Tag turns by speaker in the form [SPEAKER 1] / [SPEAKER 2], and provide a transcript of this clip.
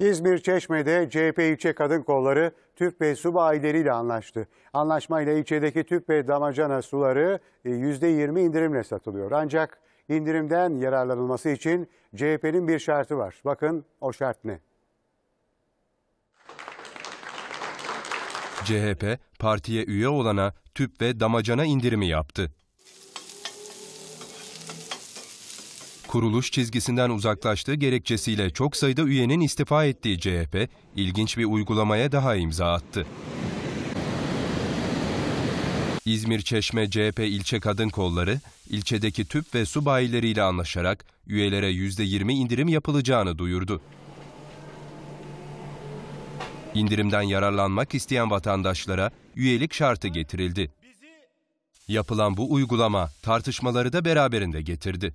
[SPEAKER 1] İzmir Çeşme'de CHP ilçe kadın kolları tüp ve su bayileriyle anlaştı. Anlaşmayla ilçedeki tüp ve damacana suları %20 e, indirimle satılıyor. Ancak indirimden yararlanılması için CHP'nin bir şartı var. Bakın o şart ne?
[SPEAKER 2] CHP partiye üye olana tüp ve damacana indirimi yaptı. Kuruluş çizgisinden uzaklaştığı gerekçesiyle çok sayıda üyenin istifa ettiği CHP, ilginç bir uygulamaya daha imza attı. İzmir Çeşme CHP ilçe kadın kolları, ilçedeki tüp ve su bayileriyle anlaşarak üyelere %20 indirim yapılacağını duyurdu. İndirimden yararlanmak isteyen vatandaşlara üyelik şartı getirildi. Yapılan bu uygulama tartışmaları da beraberinde
[SPEAKER 3] getirdi.